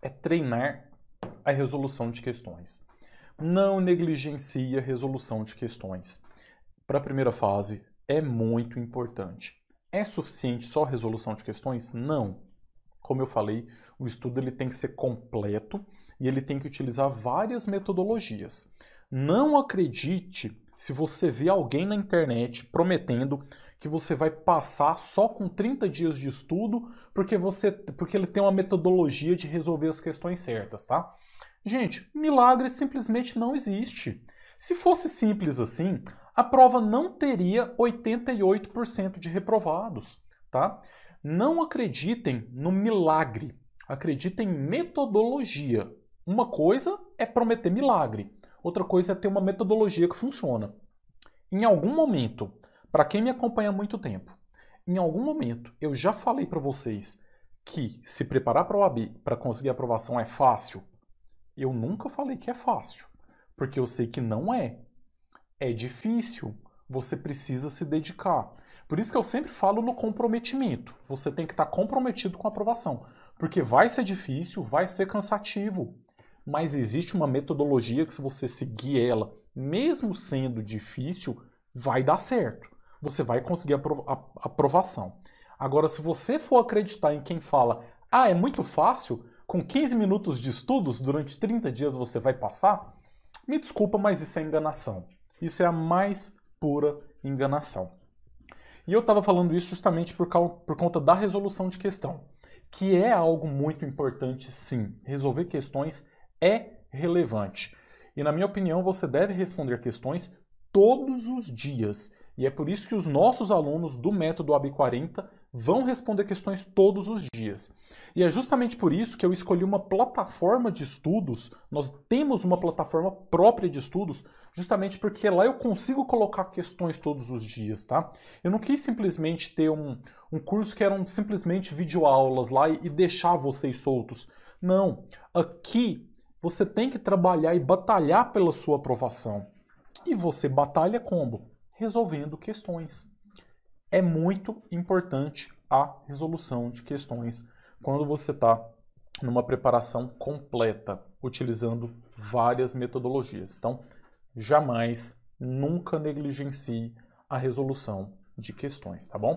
é treinar a resolução de questões. Não negligencie a resolução de questões. Para a primeira fase, é muito importante. É suficiente só a resolução de questões? Não. Como eu falei, o estudo ele tem que ser completo e ele tem que utilizar várias metodologias. Não acredite se você vê alguém na internet prometendo que você vai passar só com 30 dias de estudo, porque você porque ele tem uma metodologia de resolver as questões certas, tá? Gente, milagre simplesmente não existe. Se fosse simples assim, a prova não teria 88% de reprovados, tá? Não acreditem no milagre, acreditem em metodologia. Uma coisa é prometer milagre, outra coisa é ter uma metodologia que funciona. Em algum momento, para quem me acompanha há muito tempo, em algum momento eu já falei para vocês que se preparar para o AB para conseguir aprovação é fácil. Eu nunca falei que é fácil, porque eu sei que não é. É difícil, você precisa se dedicar. Por isso que eu sempre falo no comprometimento. Você tem que estar tá comprometido com a aprovação, porque vai ser difícil, vai ser cansativo mas existe uma metodologia que se você seguir ela, mesmo sendo difícil, vai dar certo. Você vai conseguir a aprovação. Agora, se você for acreditar em quem fala, ah, é muito fácil, com 15 minutos de estudos, durante 30 dias você vai passar, me desculpa, mas isso é enganação. Isso é a mais pura enganação. E eu estava falando isso justamente por, causa, por conta da resolução de questão, que é algo muito importante, sim. Resolver questões é relevante. E na minha opinião, você deve responder questões todos os dias. E é por isso que os nossos alunos do método AB40 vão responder questões todos os dias. E é justamente por isso que eu escolhi uma plataforma de estudos. Nós temos uma plataforma própria de estudos, justamente porque lá eu consigo colocar questões todos os dias, tá? Eu não quis simplesmente ter um, um curso que eram simplesmente videoaulas lá e, e deixar vocês soltos. Não, aqui você tem que trabalhar e batalhar pela sua aprovação. E você batalha como? Resolvendo questões. É muito importante a resolução de questões quando você está numa preparação completa, utilizando várias metodologias. Então, jamais, nunca negligencie a resolução de questões, tá bom?